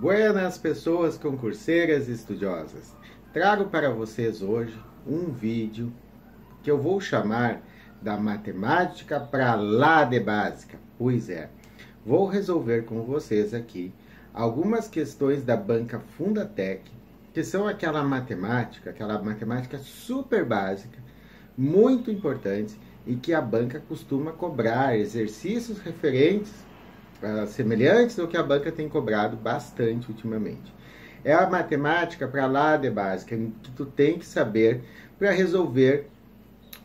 Buenas pessoas concurseiras e estudiosas. Trago para vocês hoje um vídeo que eu vou chamar da matemática para lá de básica. Pois é, vou resolver com vocês aqui algumas questões da banca Fundatec, que são aquela matemática, aquela matemática super básica, muito importante e que a banca costuma cobrar exercícios referentes ah, semelhantes ao que a banca tem cobrado bastante ultimamente. É a matemática para lá de básica, que tu tem que saber para resolver,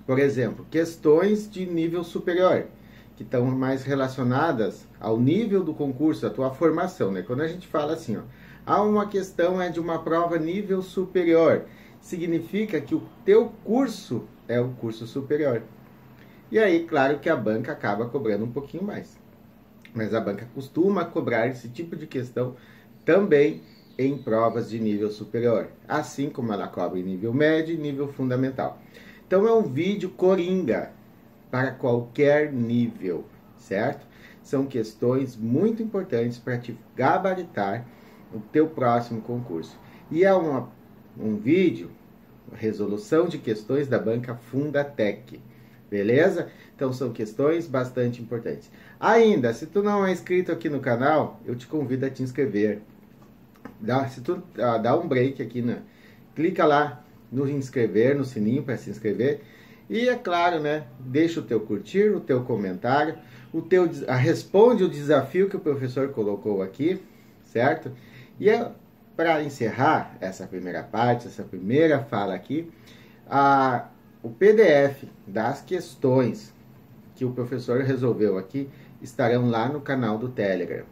por exemplo, questões de nível superior, que estão mais relacionadas ao nível do concurso, à tua formação, né? Quando a gente fala assim, ó, há ah, uma questão é de uma prova nível superior, significa que o teu curso é o curso superior. E aí, claro que a banca acaba cobrando um pouquinho mais mas a banca costuma cobrar esse tipo de questão também em provas de nível superior, assim como ela cobra em nível médio e nível fundamental. Então é um vídeo coringa para qualquer nível, certo? São questões muito importantes para te gabaritar o teu próximo concurso. E é uma, um vídeo, resolução de questões da banca Fundatec, beleza? Então são questões bastante importantes. Ainda, se tu não é inscrito aqui no canal, eu te convido a te inscrever. Dá, se tu ah, dá um break aqui, né? clica lá no inscrever, no sininho para se inscrever. E é claro, né? Deixa o teu curtir, o teu comentário, o teu ah, responde o desafio que o professor colocou aqui, certo? E é, ah, para encerrar essa primeira parte, essa primeira fala aqui, a, o PDF das questões que o professor resolveu aqui estarão lá no canal do Telegram.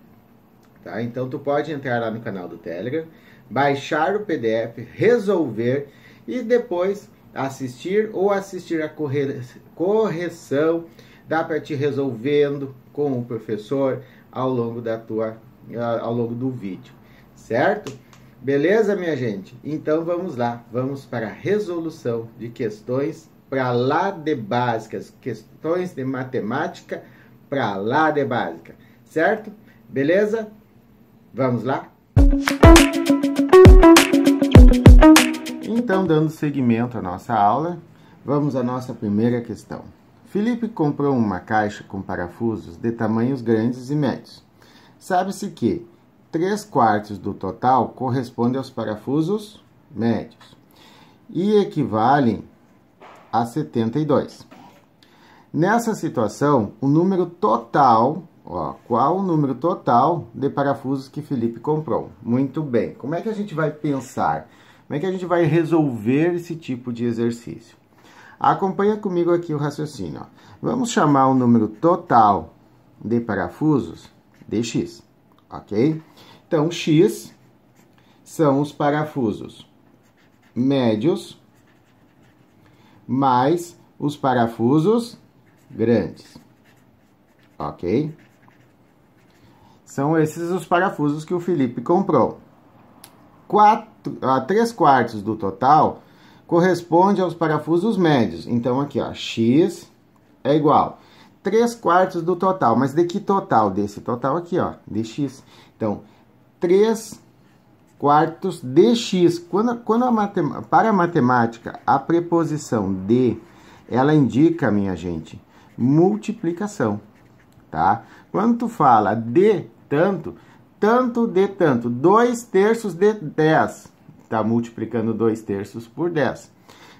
Tá? Então tu pode entrar lá no canal do Telegram, baixar o PDF, resolver e depois assistir ou assistir a corre... correção. Dá para te resolvendo com o professor ao longo da tua ah, ao longo do vídeo, certo? Beleza, minha gente? Então vamos lá, vamos para a resolução de questões para lá de básicas, questões de matemática para lá de básica, certo? Beleza? Vamos lá? Então, dando seguimento à nossa aula, vamos à nossa primeira questão. Felipe comprou uma caixa com parafusos de tamanhos grandes e médios. Sabe-se que 3 quartos do total corresponde aos parafusos médios e equivalem a 72. Nessa situação, o número total, ó, qual o número total de parafusos que Felipe comprou? Muito bem. Como é que a gente vai pensar? Como é que a gente vai resolver esse tipo de exercício? Acompanha comigo aqui o raciocínio. Ó. Vamos chamar o número total de parafusos de x, ok? Então, x são os parafusos médios mais os parafusos grandes. Ok? São esses os parafusos que o Felipe comprou. Quatro, a ah, 3 quartos do total corresponde aos parafusos médios. Então, aqui, ó, X é igual 3 quartos do total. Mas de que total? Desse total aqui, ó, de X. Então, 3 quartos de X. Quando, quando a matem para a matemática, a preposição de, ela indica, minha gente, multiplicação, tá? Quando tu fala de tanto, tanto de tanto, 2 terços de 10, tá multiplicando 2 terços por 10.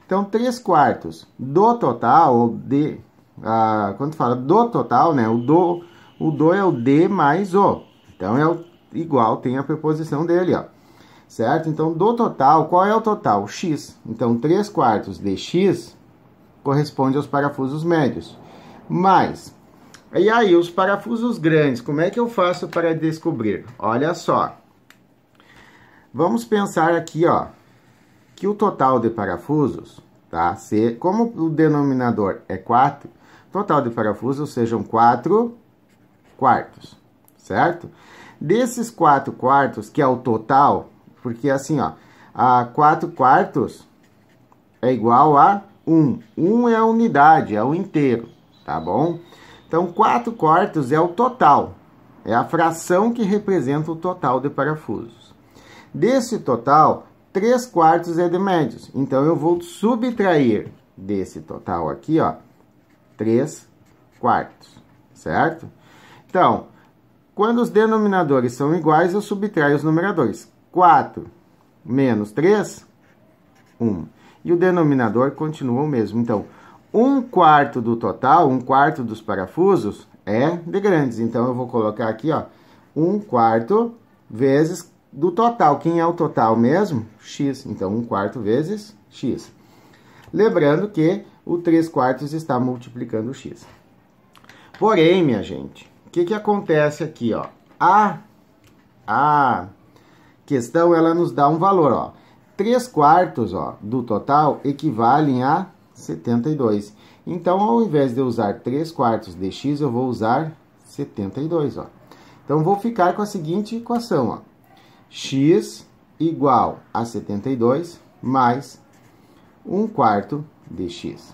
Então, 3 quartos do total, ou de, ah, quando fala do total, né, o do, o do é o de mais o, então é o, igual, tem a preposição dele, ó. Certo? Então, do total, qual é o total? X. Então, 3 quartos de X corresponde aos parafusos médios. Mas, e aí, os parafusos grandes, como é que eu faço para descobrir? Olha só. Vamos pensar aqui, ó, que o total de parafusos, tá? Se, como o denominador é 4, total de parafusos sejam 4 quartos, certo? Desses 4 quartos, que é o total, porque assim, ó, 4 quartos é igual a 1. 1 é a unidade, é o inteiro tá bom? Então, 4 quartos é o total, é a fração que representa o total de parafusos. Desse total, 3 quartos é de médios. Então, eu vou subtrair desse total aqui, ó, 3 quartos, certo? Então, quando os denominadores são iguais, eu subtraio os numeradores. 4 menos 3, 1. E o denominador continua o mesmo. Então, um quarto do total, um quarto dos parafusos é de grandes. Então, eu vou colocar aqui, ó, um quarto vezes do total. Quem é o total mesmo? X. Então, um quarto vezes X. Lembrando que o 3 quartos está multiplicando o X. Porém, minha gente, o que, que acontece aqui, ó? A, a questão, ela nos dá um valor, ó. 3 quartos, ó, do total equivalem a 72. Então, ao invés de usar 3 quartos de x, eu vou usar 72, ó. Então, vou ficar com a seguinte equação, ó. x igual a 72 mais 1 quarto de x.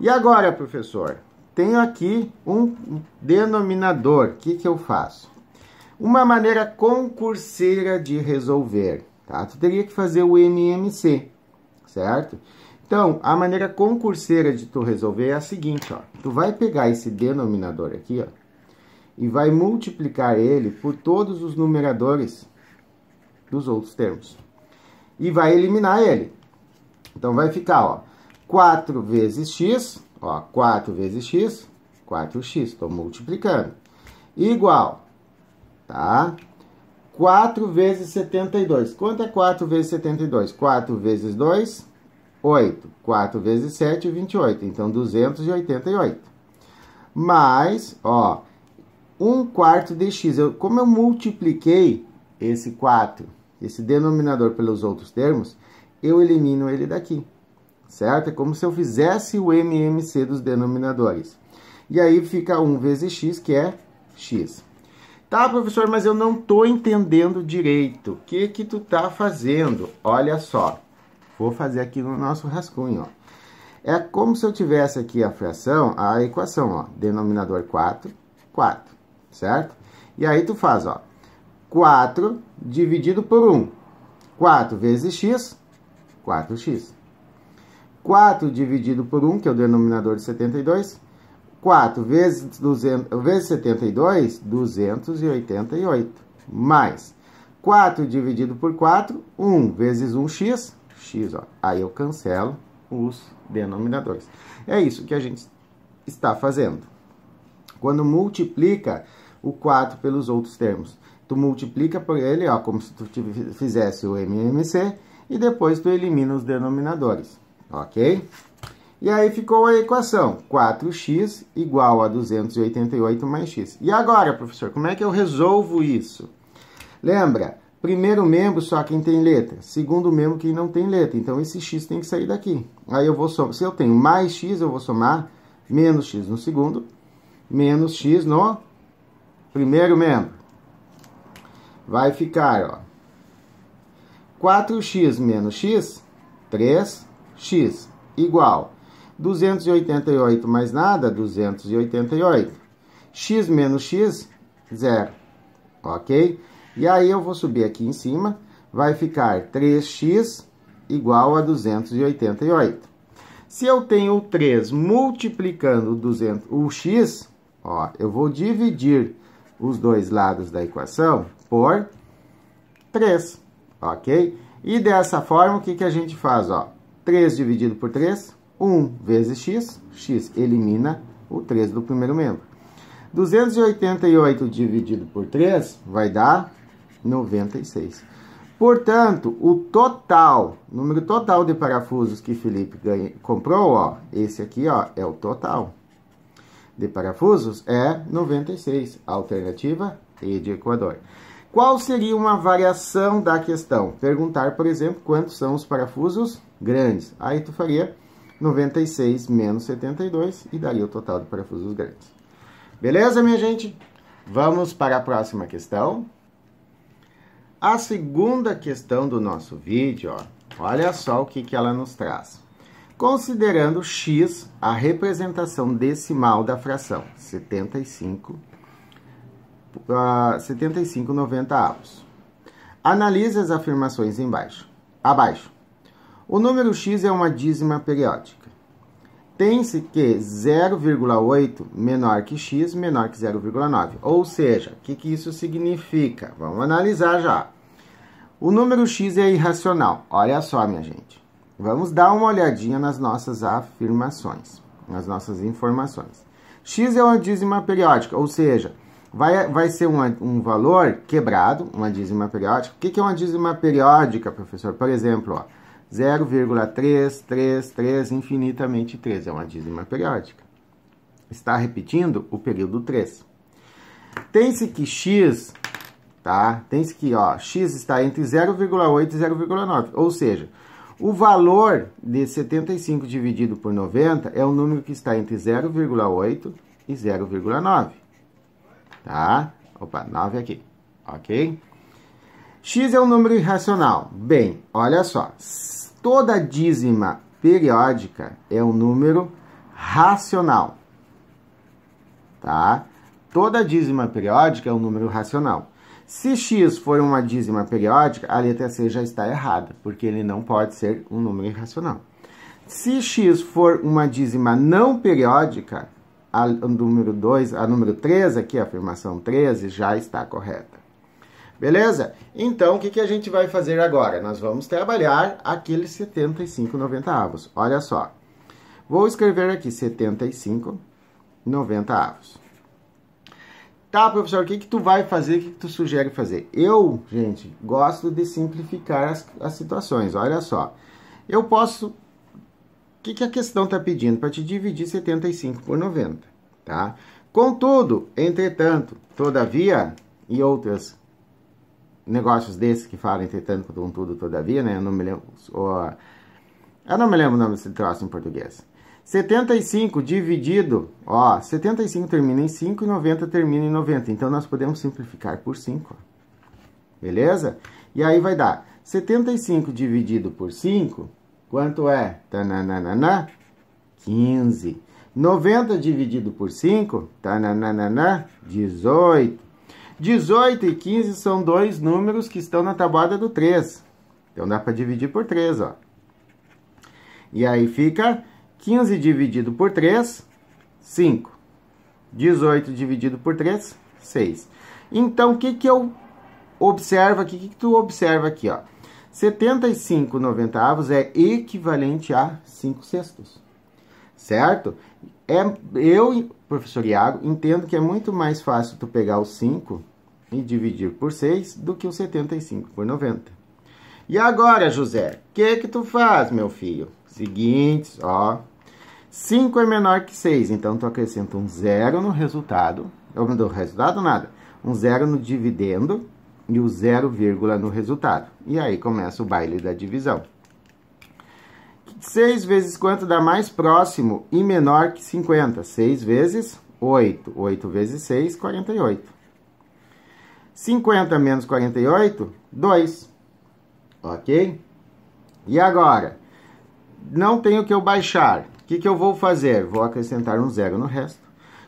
E agora, professor, tenho aqui um denominador. O que, que eu faço? Uma maneira concurseira de resolver. Tá? Tu teria que fazer o MMC, certo? Então, a maneira concurseira de tu resolver é a seguinte, ó. Tu vai pegar esse denominador aqui, ó, e vai multiplicar ele por todos os numeradores dos outros termos. E vai eliminar ele. Então, vai ficar, ó, 4 vezes x, ó, 4 vezes x, 4x, estou multiplicando, igual, tá? 4 vezes 72. Quanto é 4 vezes 72? 4 vezes 2, 8. 4 vezes 7, 28. Então, 288. Mais, ó, 1 quarto de x. Eu, como eu multipliquei esse 4, esse denominador pelos outros termos, eu elimino ele daqui, certo? É como se eu fizesse o MMC dos denominadores. E aí fica 1 vezes x, que é x. Tá, professor, mas eu não tô entendendo direito. O que que tu tá fazendo? Olha só. Olha só. Vou fazer aqui no nosso rascunho, ó. É como se eu tivesse aqui a fração, a equação, ó, denominador 4, 4, certo? E aí tu faz, ó, 4 dividido por 1. 4 vezes x, 4x. 4 dividido por 1, que é o denominador de 72. 4 vezes, 200, vezes 72, 288. Mais 4 dividido por 4, 1 vezes 1x, x, ó, aí eu cancelo os denominadores. É isso que a gente está fazendo. Quando multiplica o 4 pelos outros termos, tu multiplica por ele, ó, como se tu fizesse o MMC, e depois tu elimina os denominadores, ok? E aí ficou a equação, 4x igual a 288 mais x. E agora, professor, como é que eu resolvo isso? Lembra, Primeiro membro só quem tem letra, segundo membro quem não tem letra. Então esse x tem que sair daqui. Aí eu vou somar, se eu tenho mais x, eu vou somar menos x no segundo, menos x no primeiro membro. Vai ficar, ó. 4x menos x, 3x, igual 288 mais nada, 288. x menos x, zero. Ok? E aí eu vou subir aqui em cima, vai ficar 3x igual a 288. Se eu tenho o 3 multiplicando 200, o x, ó, eu vou dividir os dois lados da equação por 3, ok? E dessa forma, o que, que a gente faz? Ó? 3 dividido por 3, 1 vezes x, x elimina o 3 do primeiro membro. 288 dividido por 3 vai dar 96. Portanto, o total, número total de parafusos que Felipe ganha, comprou, ó, esse aqui, ó, é o total de parafusos é 96, alternativa E de Equador. Qual seria uma variação da questão? Perguntar, por exemplo, quantos são os parafusos grandes. Aí tu faria 96 menos 72 e daria o total de parafusos grandes. Beleza, minha gente? Vamos para a próxima questão. A segunda questão do nosso vídeo, ó, olha só o que, que ela nos traz. Considerando x a representação decimal da fração, 75, uh, 75 90 avos. Analise as afirmações embaixo. Abaixo. O número x é uma dízima periódica. Tem-se que 0,8 menor que x menor que 0,9. Ou seja, o que, que isso significa? Vamos analisar já. O número x é irracional. Olha só, minha gente. Vamos dar uma olhadinha nas nossas afirmações, nas nossas informações. x é uma dízima periódica, ou seja, vai, vai ser uma, um valor quebrado, uma dízima periódica. O que, que é uma dízima periódica, professor? Por exemplo, 0,333 infinitamente 3 é uma dízima periódica. Está repetindo o período 3. Tem-se que x tá? Tem isso aqui, ó, x está entre 0,8 e 0,9, ou seja, o valor de 75 dividido por 90 é o número que está entre 0,8 e 0,9, tá? Opa, 9 aqui, ok? x é um número irracional. Bem, olha só, toda dízima periódica é um número racional, tá? Toda dízima periódica é um número racional. Se x for uma dízima periódica, a letra C já está errada, porque ele não pode ser um número irracional. Se x for uma dízima não periódica, a número 2, a número 3 aqui, a afirmação 13, já está correta. Beleza? Então, o que, que a gente vai fazer agora? Nós vamos trabalhar aqueles 75 90 avos. Olha só. Vou escrever aqui 75 90 avos. Tá, professor, o que, que tu vai fazer? O que, que tu sugere fazer? Eu, gente, gosto de simplificar as, as situações. Olha só. Eu posso. O que, que a questão está pedindo? Para te dividir 75 por 90. Tá? Contudo, entretanto, todavia e outros negócios desses que falam entretanto, contudo, todavia, né? Eu não me lembro. Eu não me lembro o nome desse troço em português. 75 dividido, ó, 75 termina em 5 e 90 termina em 90. Então, nós podemos simplificar por 5, ó. Beleza? E aí vai dar 75 dividido por 5, quanto é? Tananana, 15. 90 dividido por 5, tananana, 18. 18 e 15 são dois números que estão na tabuada do 3. Então, dá para dividir por 3, ó. E aí fica 15 dividido por 3, 5. 18 dividido por 3, 6. Então, o que, que eu observo aqui? O que, que tu observa aqui? Ó? 75 noventavos é equivalente a 5 sextos, certo? É, eu, professor Iago, entendo que é muito mais fácil tu pegar o 5 e dividir por 6 do que o 75 por 90. E agora, José, o que que tu faz, meu filho? Seguintes, ó, 5 é menor que 6, então tu acrescenta um zero no resultado, ou no resultado nada, um zero no dividendo e o zero vírgula no resultado. E aí começa o baile da divisão. 6 vezes quanto dá mais próximo e menor que 50? 6 vezes 8. 8 vezes 6, 48. 50 menos 48, 2. Ok? E agora? Não tenho que eu baixar. O que, que eu vou fazer? Vou acrescentar um zero no resto.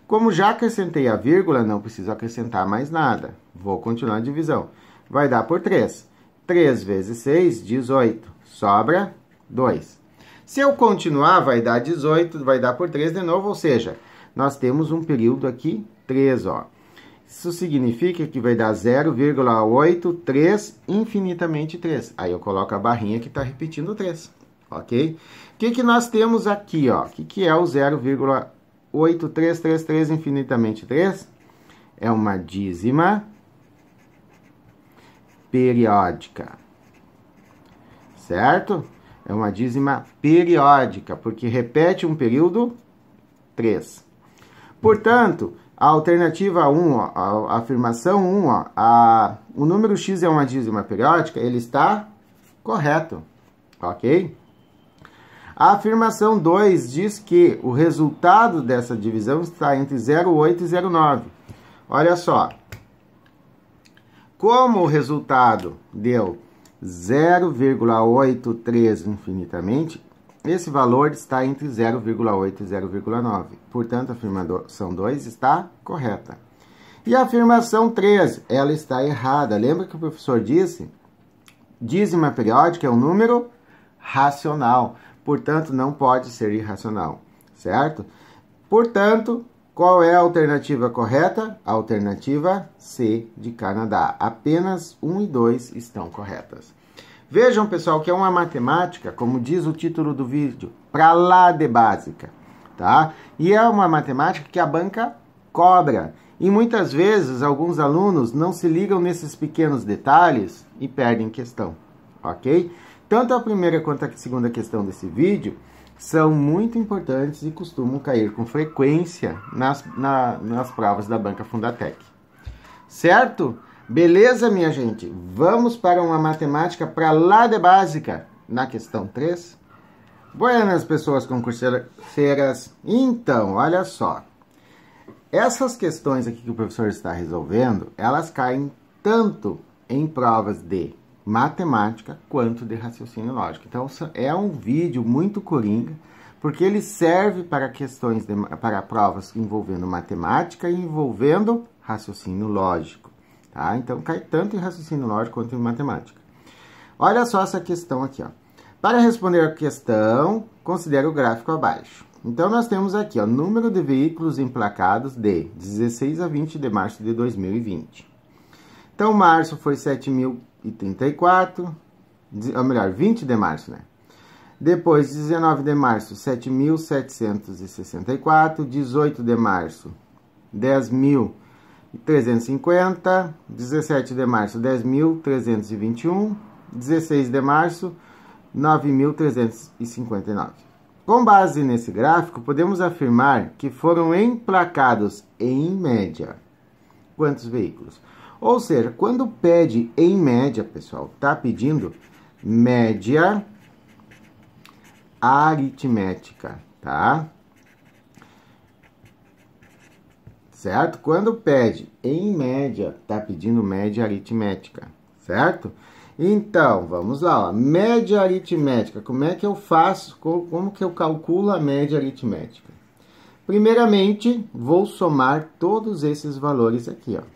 Como já acrescentei a vírgula, não preciso acrescentar mais nada. Vou continuar a divisão. Vai dar por 3. 3 vezes 6, 18. Sobra 2. Se eu continuar, vai dar 18, vai dar por 3 de novo, ou seja, nós temos um período aqui 3, ó. Isso significa que vai dar 0,83 infinitamente 3. Aí eu coloco a barrinha que está repetindo 3, ok? O que, que nós temos aqui? O que, que é o 0,8333 infinitamente 3? É uma dízima periódica. Certo? É uma dízima periódica, porque repete um período 3. Portanto, a alternativa 1, ó, a afirmação 1, ó, a, o número x é uma dízima periódica, ele está correto, ok? A afirmação 2 diz que o resultado dessa divisão está entre 0,8 e 0,9. Olha só. Como o resultado deu 0,83 infinitamente, esse valor está entre 0,8 e 0,9. Portanto, a afirmação 2 está correta. E a afirmação 3, ela está errada. Lembra que o professor disse? Dízima periódica é um número racional portanto não pode ser irracional, certo? Portanto, qual é a alternativa correta? A alternativa C de Canadá. Apenas 1 e 2 estão corretas. Vejam, pessoal, que é uma matemática, como diz o título do vídeo, para lá de básica, tá? E é uma matemática que a banca cobra. E muitas vezes alguns alunos não se ligam nesses pequenos detalhes e perdem questão, ok? Tanto a primeira quanto a segunda questão desse vídeo são muito importantes e costumam cair com frequência nas, na, nas provas da banca Fundatec. Certo? Beleza, minha gente? Vamos para uma matemática para lá de básica, na questão 3. Buenas, pessoas concurseiras. Então, olha só. Essas questões aqui que o professor está resolvendo, elas caem tanto em provas de matemática quanto de raciocínio lógico. Então é um vídeo muito coringa, porque ele serve para questões de, para provas envolvendo matemática e envolvendo raciocínio lógico, tá? Então cai tanto em raciocínio lógico quanto em matemática. Olha só essa questão aqui, ó. Para responder a questão, considere o gráfico abaixo. Então, nós temos aqui, o número de veículos emplacados de 16 a 20 de março de 2020. Então, março foi mil e 34, ou melhor, 20 de março, né? Depois, 19 de março, 7.764, 18 de março, 10.350, 17 de março, 10.321, 16 de março, 9.359. Com base nesse gráfico, podemos afirmar que foram emplacados, em média, quantos veículos? Ou seja, quando pede em média, pessoal, tá pedindo média aritmética, tá? Certo? Quando pede em média, tá pedindo média aritmética, certo? Então, vamos lá, ó. média aritmética. Como é que eu faço? como que eu calculo a média aritmética? Primeiramente, vou somar todos esses valores aqui, ó.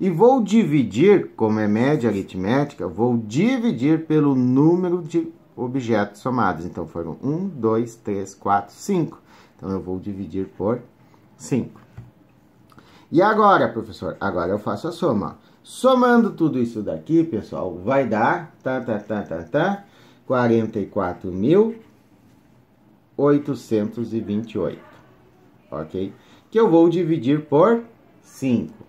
E vou dividir, como é média aritmética, vou dividir pelo número de objetos somados. Então, foram 1, 2, 3, 4, 5. Então, eu vou dividir por 5. E agora, professor? Agora eu faço a soma. Somando tudo isso daqui, pessoal, vai dar... Tá, tá, tá, tá, tá, 44.828. Ok? Que eu vou dividir por 5.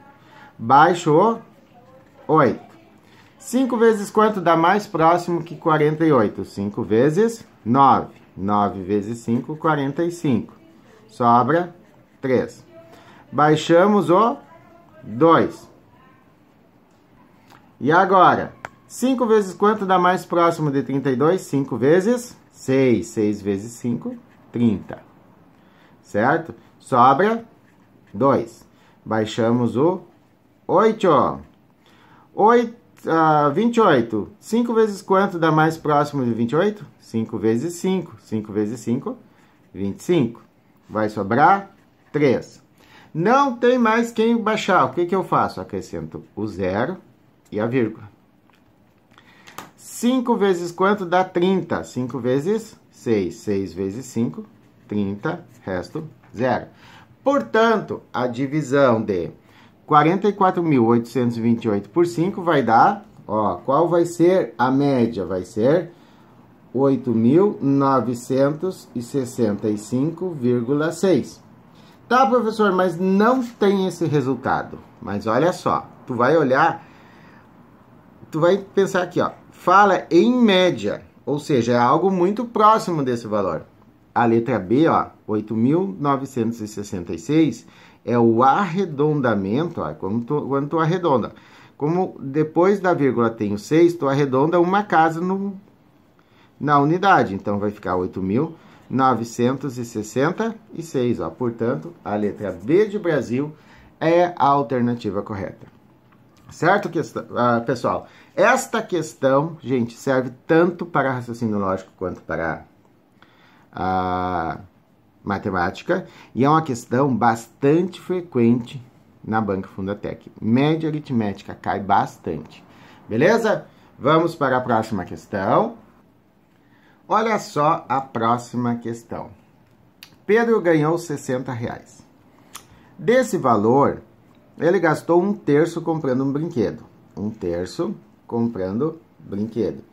baixo 8. 5 vezes quanto dá mais próximo que 48? 5 vezes 9. 9 vezes 5, 45. Sobra 3. Baixamos o 2. E agora? 5 vezes quanto dá mais próximo de 32? 5 vezes 6. 6 vezes 5, 30. Certo? Sobra 2. Baixamos o 8. 8 uh, 28. 5 vezes quanto dá mais próximo de 28? 5 vezes 5. 5 vezes 5, 25. Vai sobrar 3. Não tem mais quem baixar. O que, que eu faço? Acrescento o zero e a vírgula. 5 vezes quanto dá 30? 5 vezes 6. 6 vezes 5, 30. Resto, zero. Portanto, a divisão de 44.828 por 5 vai dar, ó, qual vai ser a média? Vai ser 8.965,6. Tá, professor, mas não tem esse resultado. Mas olha só, tu vai olhar, tu vai pensar aqui, ó, fala em média, ou seja, é algo muito próximo desse valor. A letra B, ó, 8.966 é o arredondamento, quando, tu, quando tu arredonda. Como depois da vírgula tem o 6, tu arredonda uma casa no, na unidade. Então, vai ficar 8.966. Ó. Portanto, a letra B de Brasil é a alternativa correta. Certo, ah, pessoal? Esta questão, gente, serve tanto para raciocínio lógico quanto para a ah, matemática e é uma questão bastante frequente na banca Fundatec. Média aritmética cai bastante. Beleza? Vamos para a próxima questão. Olha só a próxima questão. Pedro ganhou 60 reais. Desse valor, ele gastou um terço comprando um brinquedo. Um terço comprando brinquedo.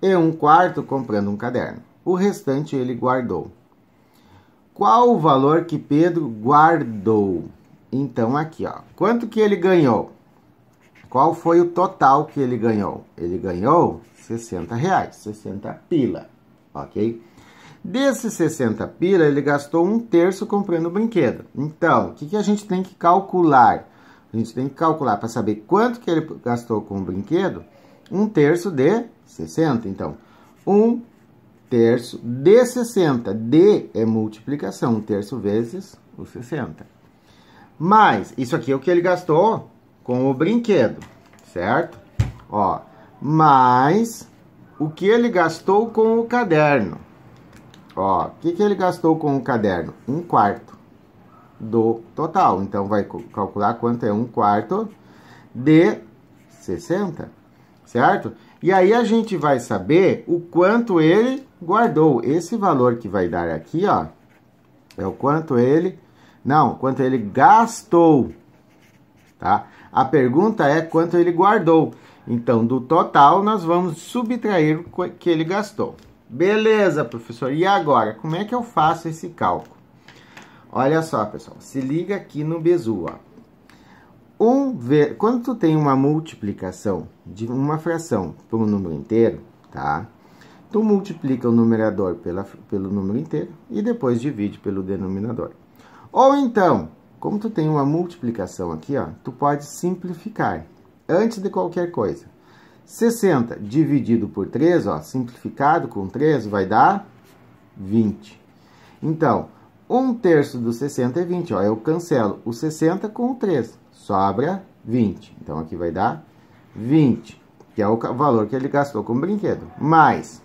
E um quarto comprando um caderno. O restante ele guardou qual o valor que Pedro guardou? Então aqui, ó, quanto que ele ganhou? Qual foi o total que ele ganhou? Ele ganhou 60 reais, 60 pila, ok? Desses 60 pila, ele gastou um terço comprando brinquedo. Então, o que, que a gente tem que calcular? A gente tem que calcular para saber quanto que ele gastou com o brinquedo, um terço de 60. Então, um terço de 60. D é multiplicação, um terço vezes o 60. Mais, isso aqui é o que ele gastou com o brinquedo, certo? Ó, mais o que ele gastou com o caderno. Ó, o que, que ele gastou com o caderno? Um quarto do total. Então, vai calcular quanto é um quarto de 60, certo? E aí a gente vai saber o quanto ele guardou. Esse valor que vai dar aqui, ó, é o quanto ele... Não, quanto ele gastou, tá? A pergunta é quanto ele guardou. Então, do total, nós vamos subtrair o que ele gastou. Beleza, professor. E agora, como é que eu faço esse cálculo? Olha só, pessoal. Se liga aqui no Bezu, ó um ver... quando tu tem uma multiplicação de uma fração por um número inteiro, tá? Tu multiplica o numerador pela, pelo número inteiro e depois divide pelo denominador. Ou então, como tu tem uma multiplicação aqui, ó, tu pode simplificar antes de qualquer coisa. 60 dividido por 3, ó, simplificado com 3, vai dar 20. Então, 1 terço do 60 é 20, ó, eu cancelo o 60 com o 3 sobra 20. Então, aqui vai dar 20, que é o valor que ele gastou com o brinquedo. Mais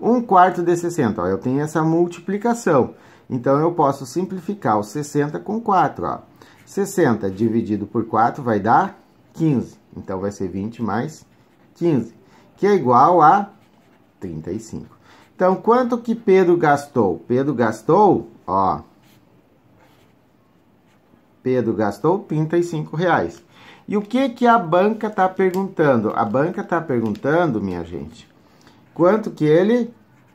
1 quarto de 60, ó, eu tenho essa multiplicação. Então, eu posso simplificar o 60 com 4, ó. 60 dividido por 4 vai dar 15. Então, vai ser 20 mais 15, que é igual a 35. Então, quanto que Pedro gastou? Pedro gastou, ó, Pedro gastou 35 reais. E o que, que a banca está perguntando? A banca está perguntando, minha gente, quanto que ele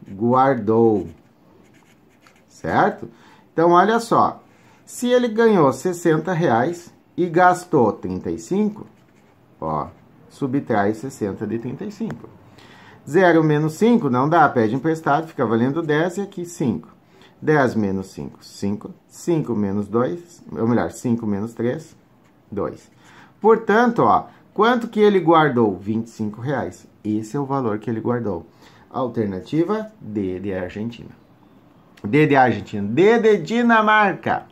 guardou, certo? Então, olha só, se ele ganhou 60 reais e gastou 35, ó, subtrai 60 de 35. 0 menos 5 não dá, pede emprestado, fica valendo 10 e aqui 5. 10 menos 5, 5. 5 menos 2, ou melhor, 5 menos 3, 2. Portanto, ó, quanto que ele guardou? 25 reais. Esse é o valor que ele guardou. Alternativa D de Argentina. D de Argentina. D de Dinamarca.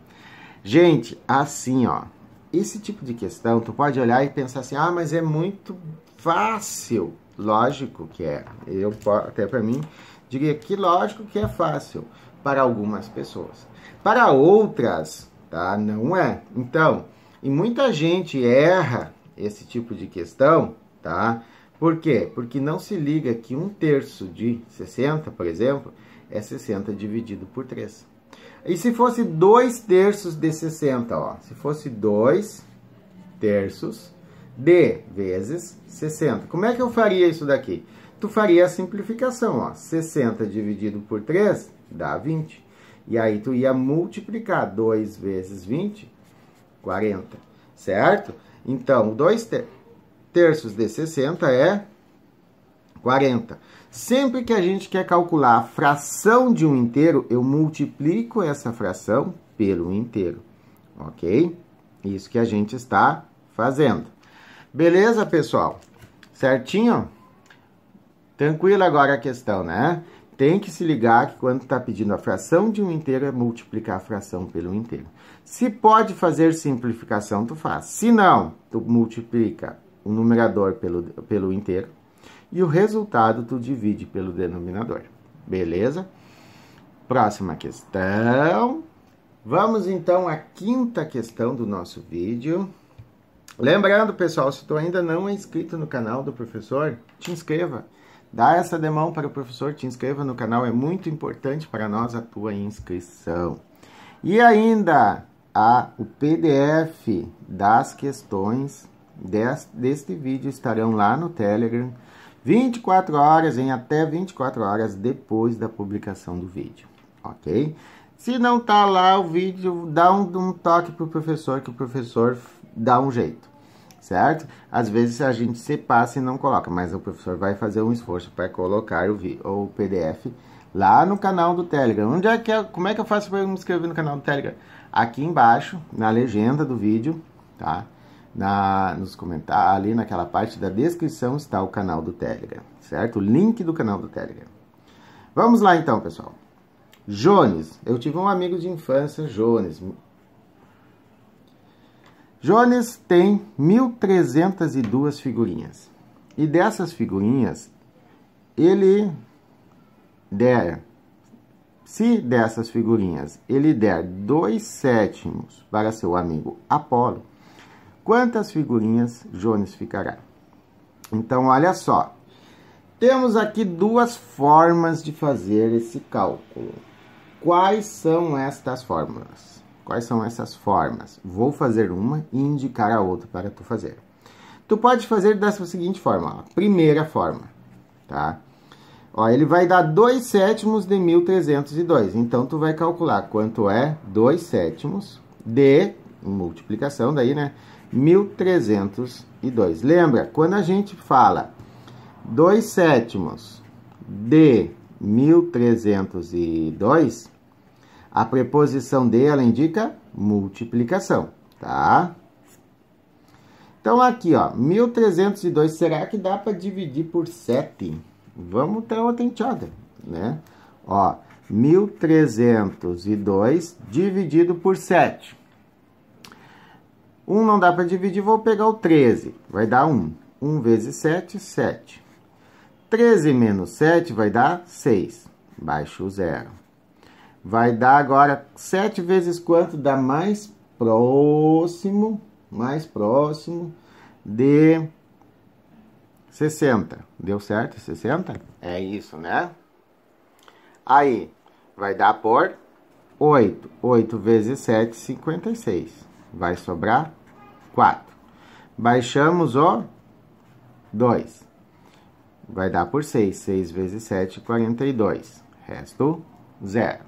Gente, assim, ó. Esse tipo de questão, tu pode olhar e pensar assim, ah, mas é muito fácil. Lógico que é. Eu, até para mim, diria que lógico que é fácil para algumas pessoas. Para outras, tá? Não é. Então, e muita gente erra esse tipo de questão, tá? Por quê? Porque não se liga que um terço de 60, por exemplo, é 60 dividido por 3. E se fosse 2 terços de 60, ó, se fosse 2 terços de vezes 60, como é que eu faria isso daqui? tu faria a simplificação, ó, 60 dividido por 3 dá 20. E aí tu ia multiplicar 2 vezes 20, 40, certo? Então, 2 ter terços de 60 é 40. Sempre que a gente quer calcular a fração de um inteiro, eu multiplico essa fração pelo inteiro, ok? Isso que a gente está fazendo. Beleza, pessoal? Certinho? Tranquilo agora a questão, né? Tem que se ligar que quando está pedindo a fração de um inteiro, é multiplicar a fração pelo inteiro. Se pode fazer simplificação, tu faz. Se não, tu multiplica o numerador pelo, pelo inteiro e o resultado tu divide pelo denominador. Beleza? Próxima questão. Vamos então à quinta questão do nosso vídeo. Lembrando, pessoal, se tu ainda não é inscrito no canal do professor, te inscreva Dá essa demão para o professor, te inscreva no canal, é muito importante para nós a tua inscrição. E ainda a, o PDF das questões deste vídeo estarão lá no Telegram 24 horas em até 24 horas depois da publicação do vídeo, ok? Se não tá lá o vídeo, dá um, um toque o professor que o professor dá um jeito certo? Às vezes a gente se passa e não coloca, mas o professor vai fazer um esforço para colocar o, o PDF lá no canal do Telegram. Onde é que é, como é que eu faço para me inscrever no canal do Telegram? Aqui embaixo, na legenda do vídeo, tá? Na, nos comentários, ali naquela parte da descrição está o canal do Telegram, certo? O link do canal do Telegram. Vamos lá então, pessoal. Jones, eu tive um amigo de infância, Jones, Jones tem 1.302 figurinhas. E dessas figurinhas, ele der, se dessas figurinhas ele der dois sétimos para seu amigo Apolo, quantas figurinhas Jones ficará? Então, olha só. Temos aqui duas formas de fazer esse cálculo. Quais são estas fórmulas? Quais são essas formas? Vou fazer uma e indicar a outra para tu fazer. Tu pode fazer dessa seguinte forma, ó. primeira forma, tá? Ó, ele vai dar 2 sétimos de 1.302, então tu vai calcular quanto é 2 sétimos de, multiplicação daí, né, 1.302. Lembra, quando a gente fala 2 sétimos de 1.302, a preposição dela indica multiplicação, tá? Então aqui, ó, 1302, será que dá para dividir por 7? Vamos ter uma tenteada, né? Ó, 1302 dividido por 7. 1 não dá para dividir, vou pegar o 13, vai dar 1. 1 vezes 7, 7. 13 menos 7 vai dar 6, baixo o zero. Vai dar agora 7 vezes quanto dá mais próximo, mais próximo de 60. Deu certo? 60? É isso, né? Aí, vai dar por 8. 8 vezes 7, 56. Vai sobrar 4. Baixamos o 2. Vai dar por 6. 6 vezes 7, 42. Resto, zero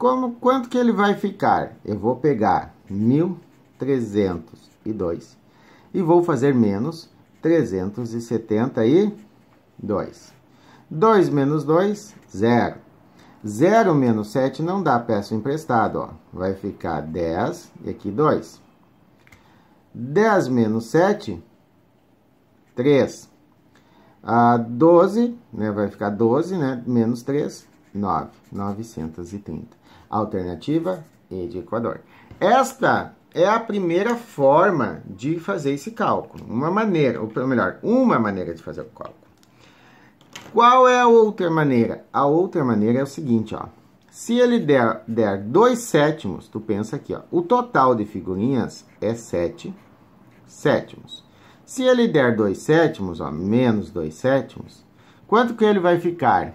Como, quanto que ele vai ficar? Eu vou pegar 1.302 e vou fazer menos 372. 2 menos 2, 0. 0 menos 7 não dá, peço emprestado, ó. Vai ficar 10 e aqui 2. 10 menos 7, 3. Ah, 12, né, vai ficar 12, né, menos 3, 9. 930. Alternativa E de Equador. Esta é a primeira forma de fazer esse cálculo. Uma maneira, ou pelo melhor, uma maneira de fazer o cálculo. Qual é a outra maneira? A outra maneira é o seguinte, ó. Se ele der, der dois sétimos, tu pensa aqui, ó. O total de figurinhas é sete sétimos. Se ele der dois sétimos, ó, menos dois sétimos, quanto que ele vai ficar?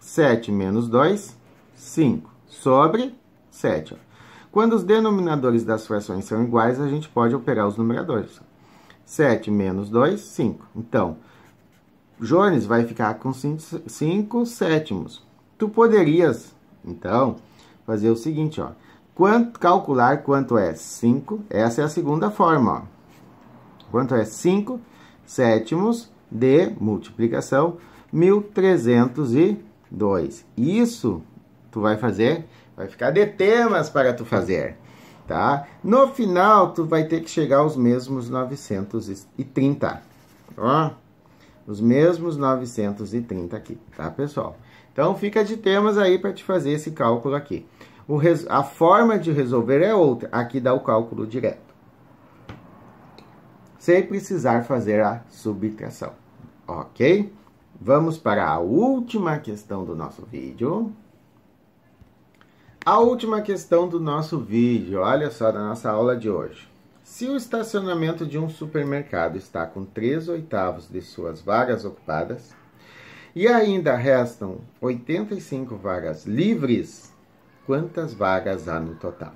7 menos 2, 5 sobre 7. Ó. Quando os denominadores das frações são iguais, a gente pode operar os numeradores. 7 menos 2, 5. Então, Jones vai ficar com 5 sétimos. Tu poderias, então, fazer o seguinte, ó. Quanto, calcular quanto é 5, essa é a segunda forma, ó. Quanto é 5 sétimos de multiplicação 1302. Isso tu vai fazer, vai ficar de temas para tu fazer, tá? No final, tu vai ter que chegar aos mesmos 930, ó. Os mesmos 930 aqui, tá, pessoal? Então, fica de temas aí para te fazer esse cálculo aqui. O res... A forma de resolver é outra. Aqui dá o cálculo direto. Sem precisar fazer a subtração. Ok? Vamos para a última questão do nosso vídeo. A última questão do nosso vídeo, olha só, da nossa aula de hoje. Se o estacionamento de um supermercado está com 3 oitavos de suas vagas ocupadas e ainda restam 85 vagas livres, quantas vagas há no total?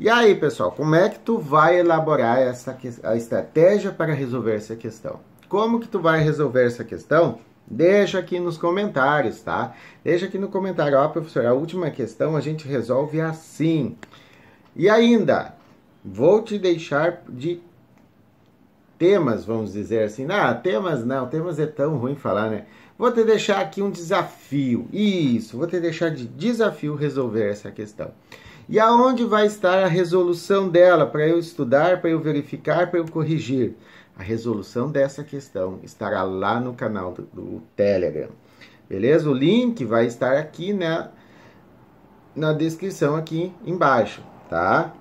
E aí, pessoal, como é que tu vai elaborar essa a estratégia para resolver essa questão? Como que tu vai resolver essa questão? Deixa aqui nos comentários, tá? Deixa aqui no comentário, ó, professor, a última questão a gente resolve assim. E ainda, vou te deixar de temas, vamos dizer assim. Ah, temas não, temas é tão ruim falar, né? Vou te deixar aqui um desafio. Isso, vou te deixar de desafio resolver essa questão. E aonde vai estar a resolução dela para eu estudar, para eu verificar, para eu corrigir? A resolução dessa questão estará lá no canal do, do Telegram. Beleza? O link vai estar aqui na, na descrição aqui embaixo, tá?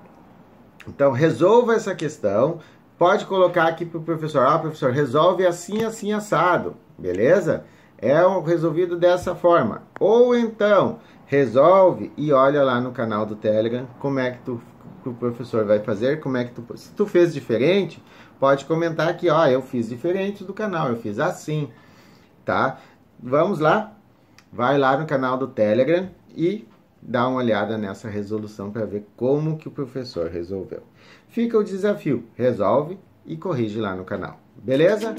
Então resolva essa questão. Pode colocar aqui para o professor, ah, professor, resolve assim, assim, assado, beleza? É um resolvido dessa forma. Ou então, resolve e olha lá no canal do Telegram como é que tu, o professor vai fazer, como é que tu, se tu fez diferente, pode comentar aqui, ó, eu fiz diferente do canal, eu fiz assim, tá? Vamos lá? Vai lá no canal do Telegram e dá uma olhada nessa resolução para ver como que o professor resolveu. Fica o desafio, resolve e corrige lá no canal. Beleza?